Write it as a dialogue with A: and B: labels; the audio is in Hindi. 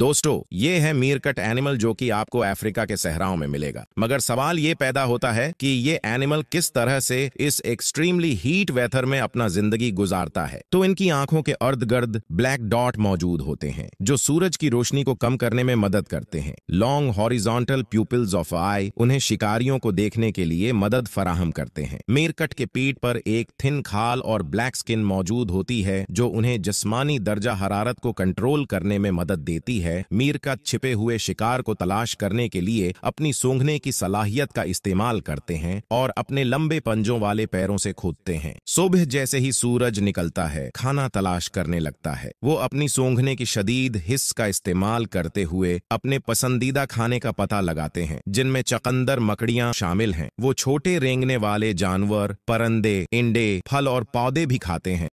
A: दोस्तों ये है मीरकट एनिमल जो कि आपको अफ्रीका के सहराओं में मिलेगा मगर सवाल ये पैदा होता है कि ये एनिमल किस तरह से इस एक्सट्रीमली हीट वेथर में अपना जिंदगी गुजारता है तो इनकी आंखों के अर्ध गर्द ब्लैक डॉट मौजूद होते हैं जो सूरज की रोशनी को कम करने में मदद करते हैं long horizontal pupils of eye उन्हें शिकारियों को देखने के लिए मदद फराहम करते हैं मीरकट के पीठ पर एक थिन खाल और ब्लैक स्किन मौजूद होती है जो उन्हें जिसमानी दर्जा हरारत को कंट्रोल करने में मदद देती है है मीर का छिपे हुए शिकार को तलाश करने के लिए अपनी सूंघने की सलाहियत का इस्तेमाल करते हैं और अपने लंबे पंजों वाले पैरों से खोदते हैं सुबह जैसे ही सूरज निकलता है खाना तलाश करने लगता है वो अपनी सूंघने की शदीद हिस्स का इस्तेमाल करते हुए अपने पसंदीदा खाने का पता लगाते हैं जिनमें चकंदर मकड़ियां शामिल हैं वो छोटे रेंगने वाले जानवर परंदे इंडे फल और पौधे भी खाते हैं